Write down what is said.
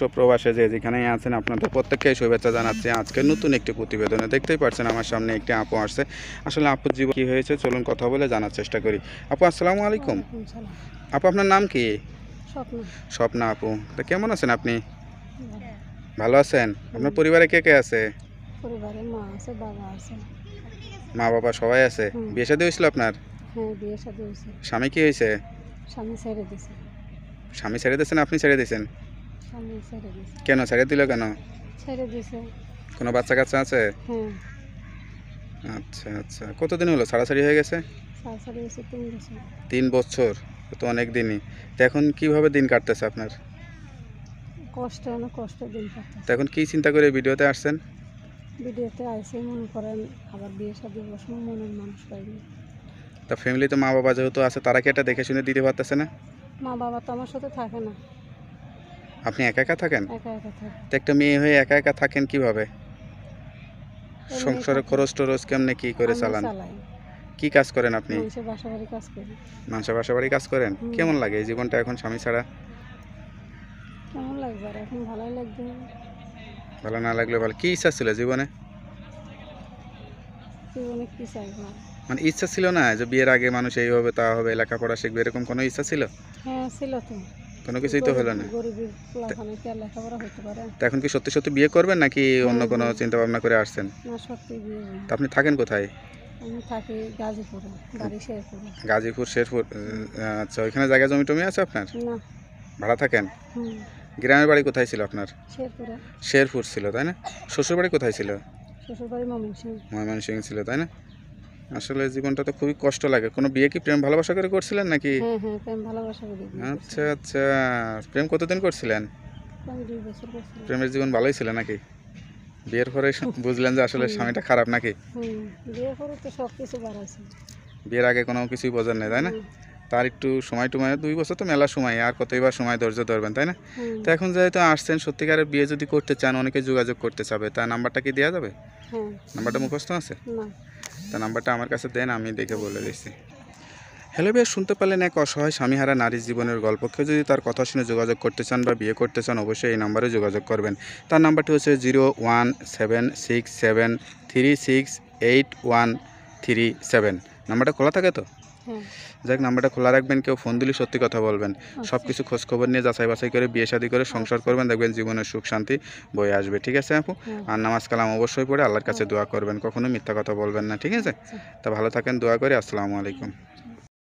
সুপ্রবাসে যে যেখানেই আছেন আপনাদের প্রত্যেককেই শুভেচ্ছা জানাচ্ছি আজকে নতুন একটি প্রতিবেদনে দেখতেই পারছেন আমার সামনে একটি আপু আসছে আসলে আপুর জীবন কী হয়েছে চলুন কথা বলে জানার চেষ্টা করি আপু আসসালামু আলাইকুম আপু আপনার নাম কি স্বপ্না আপু তা কেমন আছেন আপনি ভালো আছেন আপনার পরিবারে কে কে আছে মা বাবা সবাই আছে বিয়ে সাথে হয়েছিল আপনার হ্যাঁ, স্বামী কি হয়েছে স্বামী ছেড়ে স্বামী ছেড়ে দিয়েছেন আপনি ছেড়ে দিয়েছেন কেন ছেড়ে দিল কেন কোনো বাচ্চা কাচ্চা আছে হ্যাঁ আচ্ছা আচ্ছা কতদিন হলো সারাসারি হয়ে গেছে তিন বছর তো অনেক দিনই তো এখন কিভাবে দিন কাটতেছে আপনার কষ্ট অনেক কষ্ট দিন কাটতেছে এখন কি চিন্তা করে ভিডিওতে আসছেন ভিডিওতে আইসে মনে করেন আবার বিয়ে শাদী বসে মনের মানুষ পাইনি তা ফ্যামিলিতে মা বাবা যেহেতু আছে তারা কি এটা দেখে শুনে দিতে পারতেছে না মা বাবা তো আমার সাথে থাকে না আপনি একা একা থাকেন একা একা থাকি তো একটা মেয়ে হয়ে একা একা থাকেন কিভাবে সংসারে খরচ টরচ কেমনে কি করে চালান কি কাজ করেন আপনি মানুষের বাসা বাড়ি কাজ করেন কেমন লাগে এই জীবনটা এখন স্বামী ছাড়া কেমন আর এখন ভালোই ভালো না লাগলে ভালো কি ইচ্ছা ছিল জীবনে জীবনে কি চাই মানে ইচ্ছা ছিল না যে বিয়ের আগে মানুষ এইভাবে তা হবে লেখাপড়া শিখবে এরকম কোনো ইচ্ছা ছিল হ্যাঁ ছিল তো কোনো কিছুই তো হলো না তা এখন কি সত্যি সত্যি বিয়ে করবেন নাকি অন্য কোনো চিন্তা ভাবনা করে আসছেন তা আপনি থাকেন কোথায় গাজীপুর শেরপুর আচ্ছা ওইখানে জায়গা জমি টমি আছে আপনার ভাড়া থাকেন গ্রামের বাড়ি কোথায় ছিল আপনার শেরপুর ছিল তাই না শ্বশুর বাড়ি কোথায় ছিল ময়মনসিং ছিল তাই না আসলে জীবনটা তো খুবই কষ্ট লাগে কোনো বিয়ে কি প্রেম ভালোবাসা করে করছিলেন নাকি হ্যাঁ, হ্যাঁ, আচ্ছা আচ্ছা প্রেম কতদিন করছিলেন প্রেমের জীবন ভালোই ছিল নাকি বিয়ের পরে বুঝলেন যে আসলে স্বামীটা খারাপ নাকি বিয়ের আগে কোনো কিছুই বোঝার নেই তাই না তার একটু সময় টুমায় দুই বছর তো মেলা সময় আর কতইবার সময় ধৈর্য ধরবেন তাই না তো এখন যেহেতু আসছেন সত্যিকারের বিয়ে যদি করতে চান অনেকে যোগাযোগ করতে চাবে তার নাম্বারটা কি দেওয়া যাবে হ্যাঁ। নাম্বারটা মুখস্থ আছে তা নাম্বারটা আমার কাছে দেন আমি দেখে বলে দিচ্ছি হ্যালো ভাই শুনতে পারলেন এক অসহায় স্বামীহারা নারীর জীবনের গল্প কেউ যদি তার কথা শুনে যোগাযোগ করতে চান বা বিয়ে করতে চান অবশ্যই এই নাম্বারে যোগাযোগ করবেন তার নাম্বারটি হচ্ছে zero one seven six seven three six eight one three seven নাম্বারটা খোলা থাকে তো যাই হ্যাঁ। নাম্বারটা খোলা রাখবেন কেউ ফোন দিলে সত্যি কথা বলবেন আচ্ছা। সব কিছু খোঁজখবর নিয়ে যাচাই বাছাই করে বিয়ে শাদি করে সংসার করবেন দেখবেন জীবনের সুখ শান্তি বয়ে আসবে ঠিক আছে আপু হ্যাঁ। আর নামাজ কালাম অবশ্যই পড়ে আল্লাহর কাছে দোয়া করবেন কখনো মিথ্যা কথা বলবেন না ঠিক আছে আচ্ছা। তা ভালো থাকেন দোয়া করে আসসালামু আলাইকুম